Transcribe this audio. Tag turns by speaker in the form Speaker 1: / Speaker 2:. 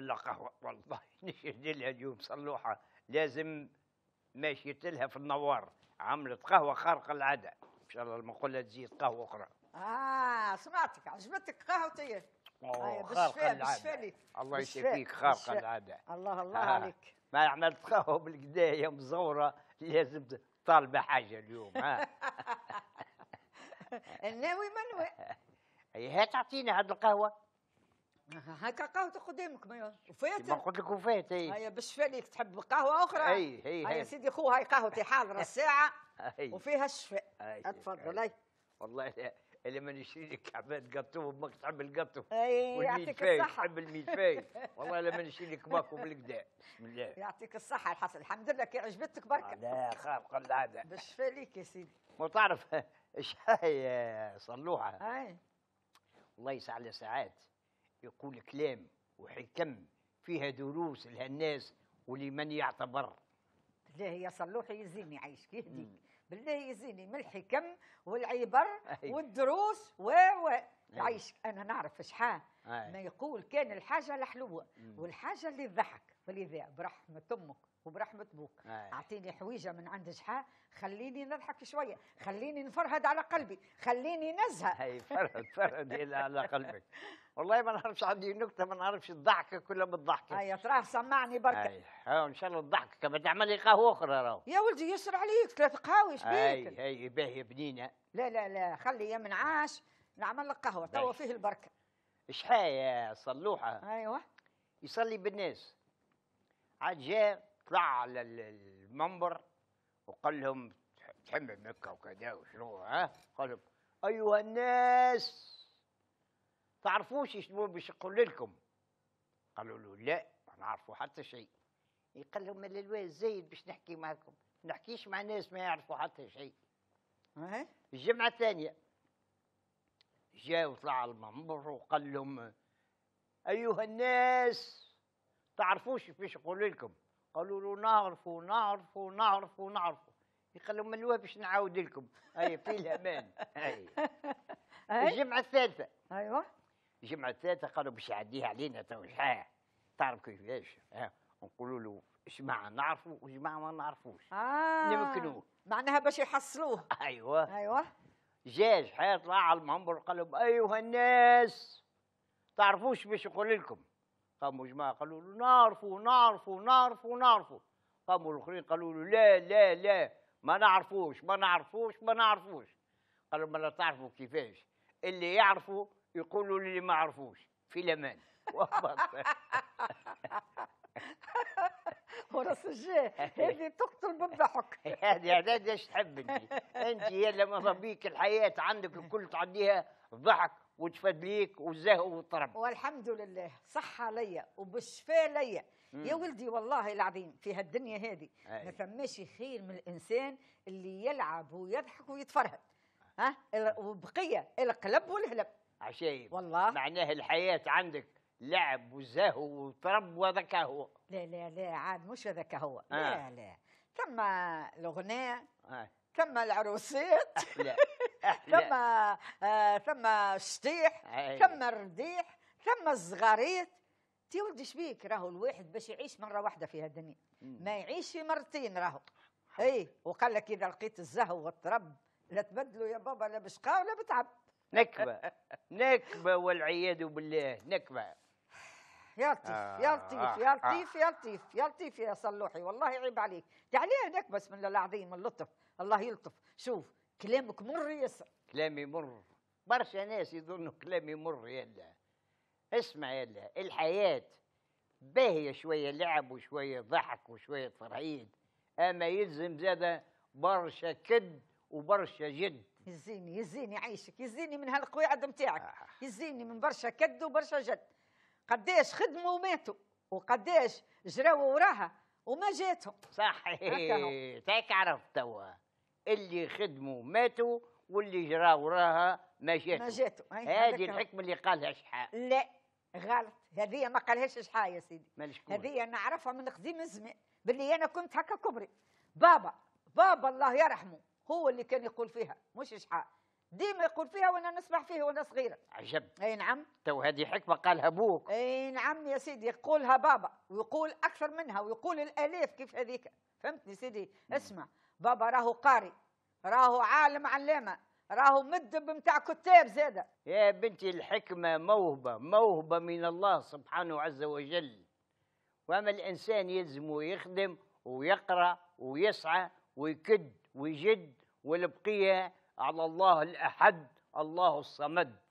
Speaker 1: ولا قهوه والله نشرد لها اليوم صلوحه لازم ما لها في النوار عملت قهوه خارق العاده ان شاء الله المقوله تزيد قهوه اخرى
Speaker 2: اه سمعتك عجبتك قهوتي
Speaker 1: آه، خارق العاده الله يشفيك خارق العاده الله الله آه. عليك ما عملت قهوه بالكدا يا مزوره لازم طالبه حاجه اليوم ها الناوي منوي هي إيه، تعطينا هاد القهوه
Speaker 2: هكا قهوة قدامك ما وفات ما قلت لك
Speaker 1: وفات اي هيا
Speaker 2: باش فالك تحب قهوة أخرى اي اي هيا سيدي خو هاي قهوتي حاضرة الساعة
Speaker 1: وفيها الشفاء اتفضل اي والله اللي ما نشري لك عباد قطو امك تحب القطو يعطيك الصحة تحب الميلفاي والله لما نشري لك ماكو بالكدا بسم الله
Speaker 2: يعطيك الصحة الحسن
Speaker 1: الحمد لله كي عجبتك بركة لا خاف قل العادة بالشفاء ليك يا سيدي ما تعرف ايش هاي صلوحة اي والله يسعى ساعات يقول كلام وحكم فيها دروس لهالناس ولمن يعتبر
Speaker 2: بالله يا صلوحي يزيني عايشك يهديك بالله يزيني من الحكم والعبر والدروس و و عايش انا نعرف شحال ما يقول كان الحاجة الحلوة والحاجة اللي تضحك فلذا برحمة أمك وبرحمة ابوك أعطيني حويجة من عند جحا خليني نضحك شوية خليني نفرهد
Speaker 1: على قلبي خليني نزهة أي فرهد فرهد على قلبك والله ما نعرفش عندي نكتة ما نعرفش الضحكة كلها بالضحكة أي تراه سمعني بركة أي إن شاء الله الضحكة ما تعمل لي قهوة أخرى راهو
Speaker 2: يا ولدي يسر عليك ثلاث قهاوي شبيك
Speaker 1: أي أي باهي بنينة
Speaker 2: لا لا لا خلي يا منعاش نعمل لك قهوة توا فيه البركة
Speaker 1: حي صلوحة ايوه يصلي بالناس عاد جاء طلع على المنبر وقال لهم تحب مكة وكذا وشنو ها قال لهم أيها الناس تعرفوش شنو باش نقول لكم قالوا له لا ما نعرفوا حتى شيء قال لهم الالواز زايد باش نحكي معكم نحكيش مع ناس ما يعرفوا حتى شيء الجمعة الثانية جاء وطلع على المنبر وقال لهم ايها الناس تعرفوش باش نقول لكم قالوا له نعرفوا نعرفوا نعرفوا نعرفوا قال لهم ملوها باش نعاود لكم اي في الامان هاي الجمعه الثالثه ايوه الجمعه الثالثه قالوا باش يعديها علينا تو تعرف كيفاش نقولوا له جماعه نعرفوا وجماعه ما نعرفوش آه. نمكنوه معناها باش يحصلوه ايوه ايوه جيش حيطلع على المنبر قال ايها الناس تعرفوش باش يقول لكم قاموا جماعه قالوا له نعرفوا نعرفوا نعرفوا نعرفوا قاموا الاخرين قالوا له لا لا لا ما نعرفوش ما نعرفوش ما نعرفوش قالوا ما لا تعرفوا كيفاش اللي يعرفوا يقولوا للي ما عرفوش في الامان ورأس الجاه هذه
Speaker 2: تقتل بالضحك
Speaker 1: هذه هذا ايش تحب انت انت يا لما ربيك الحياه عندك الكل تعديها ضحك وتفدليك والزهو وطرب
Speaker 2: والحمد لله صح عليا وبالشفاء ليا يا ولدي والله العظيم في هالدنيا هذه ما فماش خير من الانسان اللي يلعب ويضحك ويتفرهد ها وبقيه القلب والهلب
Speaker 1: عشايب والله معناه الحياه عندك لعب وزهو وطرب وذاك هو
Speaker 2: لا لا لا عاد مش هذاك هو آه. لا لا ثم الغناء آه. ثم العروسات
Speaker 1: ثم
Speaker 2: آه ثم الشطيح أيوة. ثم الرديح ثم الزغاريت تي ولدي شبيك راهو الواحد باش يعيش مره واحده في هالدنيا ما يعيش في مرتين راهو اي وقال لك اذا لقيت الزهو والطرب لا تبدلوا يا بابا لا بشقاء ولا بتعب
Speaker 1: نكبه نكبه والعياذ بالله نكبه يا لطيف يا آه، لطيف آه، يا آه. لطيف
Speaker 2: يا لطيف يا لطيف يا صلوحي والله عيب عليك تعالي يعني إيه هناك بس من العظيم اللطف الله يلطف شوف كلامك مر ياسر
Speaker 1: كلامي مر برشا ناس يظنوا كلامي مر يلا اسمع يلا الحياة باهية شوية لعب وشوية ضحك وشوية فرعيد أما يلزم زادة برشا كد وبرشا جد
Speaker 2: يزيني يزيني عيشك يزيني من هالقواعد متاعك يزيني من برشا كد وبرشا جد قداش خدموا وماتوا وقداش جراوا وراها وما جاتهم
Speaker 1: صحيح تاك عرفت توا اللي خدموا ماتوا واللي جرا وراها ما جاتهم ما جاتوا هذه الحكمه اللي قالها شحا لا
Speaker 2: غلط هذه ما قالهاش شحا يا سيدي هذه نعرفها من قديم الزمان باللي انا كنت هكا كبري بابا بابا الله يرحمه هو اللي كان يقول فيها مش شحا ديما يقول فيها وانا نسمع فيه وانا صغيره عجب اي نعم
Speaker 1: تو هذه حكمه قالها ابوك
Speaker 2: اي نعم يا سيدي يقولها بابا ويقول اكثر منها ويقول الالاف كيف هذيك فهمتني سيدي اسمع بابا راهو قاري راهو عالم علامه راهو مدب نتاع كتاب زاده
Speaker 1: يا بنتي الحكمه موهبه موهبه من الله سبحانه عز وجل واما الانسان يلزم يخدم ويقرا ويسعى ويكد ويجد والبقيه على الله الأحد الله الصمد